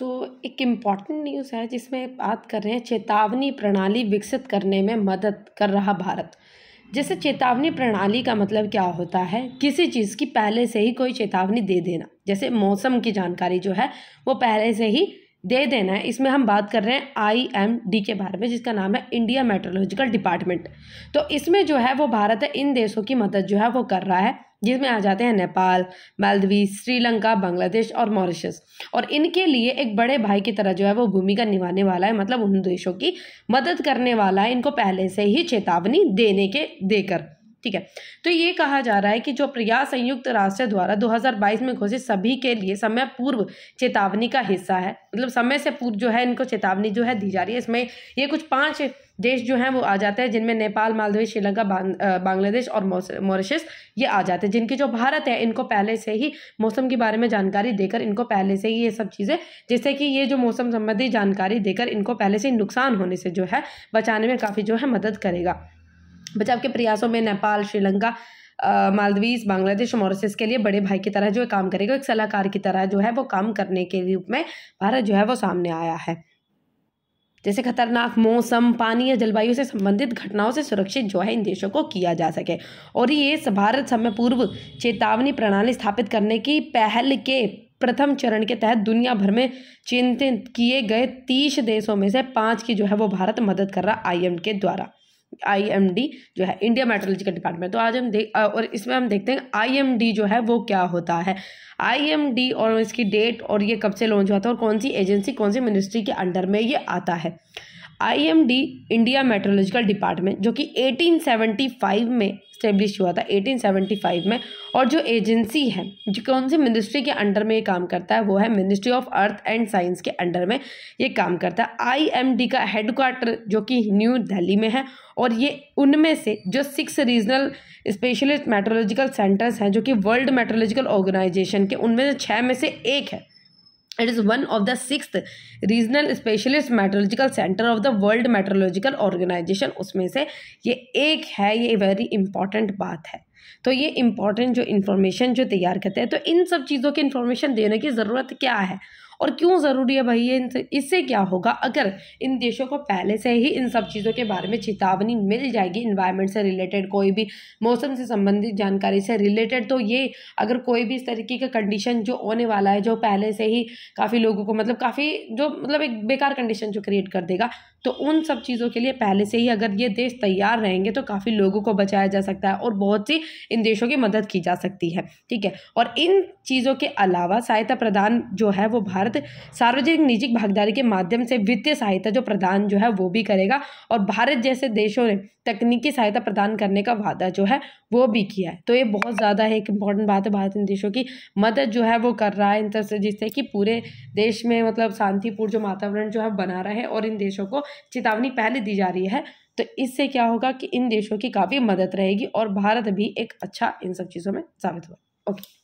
सो so, एक important news है जिसमें बात कर रहे हैं चेतावनी प्रणाली विकसित करने में मदद कर रहा भारत जैसे चेतावनी प्रणाली का मतलब क्या होता है किसी चीज़ की पहले से ही कोई चेतावनी दे देना जैसे मौसम की जानकारी जो है वो पहले से ही दे देना है इसमें हम बात कर रहे हैं आई एम डी के बारे में जिसका नाम है इंडिया मेट्रोलॉजिकल डिपार्टमेंट तो इसमें जो है वो भारत इन देशों की मदद जो है वो कर रहा है जिसमें आ जाते हैं नेपाल मालदीव श्रीलंका बांग्लादेश और मॉरिशस और इनके लिए एक बड़े भाई की तरह जो है वो भूमिका निभाने वाला है मतलब उन देशों की मदद करने वाला है इनको पहले से ही चेतावनी देने के देकर ठीक है तो ये कहा जा रहा है कि जो प्रयास संयुक्त राष्ट्र द्वारा 2022 में घोषित सभी के लिए समय पूर्व चेतावनी का हिस्सा है मतलब समय से पूर्व जो है इनको चेतावनी जो है दी जा रही है इसमें ये कुछ पांच देश जो हैं वो आ जाते हैं जिनमें नेपाल मालदीव श्रीलंका बांग्लादेश और मॉरिशस ये आ जाते हैं जिनकी जो भारत है इनको पहले से ही मौसम के बारे में जानकारी देकर इनको पहले से ही ये सब चीज़ें जैसे कि ये जो मौसम संबंधी जानकारी देकर इनको पहले से नुकसान होने से जो है बचाने में काफ़ी जो है मदद करेगा बचाव के प्रयासों में नेपाल श्रीलंका मालदीव्स बांग्लादेश मॉरिसस के लिए बड़े भाई की तरह जो काम करेगा एक सलाहकार की तरह जो है वो काम करने के रूप में भारत जो है वो सामने आया है जैसे खतरनाक मौसम पानी या जलवायु से संबंधित घटनाओं से सुरक्षित जो है इन देशों को किया जा सके और ये भारत समय पूर्व चेतावनी प्रणाली स्थापित करने की पहल के प्रथम चरण के तहत दुनिया भर में चिंतित किए गए तीस देशों में से पाँच की जो है वो भारत मदद कर रहा आई के द्वारा आईएमडी जो है इंडिया मेट्रोलॉजिकल डिपार्टमेंट तो आज हम देख और इसमें हम देखते हैं आईएमडी जो है वो क्या होता है आईएमडी और इसकी डेट और ये कब से लॉन्च हुआ था और कौन सी एजेंसी कौन सी मिनिस्ट्री के अंडर में ये आता है आईएमडी इंडिया मेट्रोलॉजिकल डिपार्टमेंट जो कि 1875 में स्टेब्लिश हुआ था 1875 में और जो एजेंसी है जो कौन सी मिनिस्ट्री के अंडर में ये काम करता है वो है ministry of earth and science के अंडर में ये काम करता है आईएमडी का हेडक्वार्टर जो कि न्यू दिल्ली में है और ये उनमें से जो six regional specialist meteorological centres हैं जो कि वर्ल्ड मेट्रोलॉजिकल ऑर्गेनाइजेशन के उनमें से छः में से एक है it is one of the six regional specialist meteorological centre of the world meteorological organisation उसमें से ये एक है ये वेरी इंपॉर्टेंट बात है तो ये इंपॉर्टेंट जो इन्फॉर्मेशन जो तैयार करते हैं तो इन सब चीज़ों की इन्फॉर्मेशन देने की ज़रूरत क्या है और क्यों ज़रूरी है भैया इससे क्या होगा अगर इन देशों को पहले से ही इन सब चीज़ों के बारे में चेतावनी मिल जाएगी इन्वायरमेंट से रिलेटेड कोई भी मौसम से संबंधित जानकारी से रिलेटेड तो ये अगर कोई भी इस तरीके का कंडीशन जो होने वाला है जो पहले से ही काफ़ी लोगों को मतलब काफ़ी जो मतलब एक बेकार कंडीशन जो क्रिएट कर देगा तो उन सब चीज़ों के लिए पहले से ही अगर ये देश तैयार रहेंगे तो काफ़ी लोगों को बचाया जा सकता है और बहुत सी इन देशों की मदद की जा सकती है ठीक है और इन चीज़ों के अलावा सहायता प्रदान जो है वो भारत भारत सार्वजनिक निजी भागीदारी के माध्यम से वित्तीय सहायता जो प्रदान जो है वो भी करेगा और भारत जैसे देशों ने तकनीकी सहायता प्रदान करने का वादा जो है वो भी किया है तो ये बहुत ज़्यादा एक इम्पॉर्टेंट बात है भारत इन देशों की मदद जो है वो कर रहा है इन तरह से जिससे कि पूरे देश में मतलब शांतिपूर्ण जो वातावरण जो है बना रहे हैं और इन देशों को चेतावनी पहले दी जा रही है तो इससे क्या होगा कि इन देशों की काफ़ी मदद रहेगी और भारत भी एक अच्छा इन सब चीज़ों में साबित हुआ ओके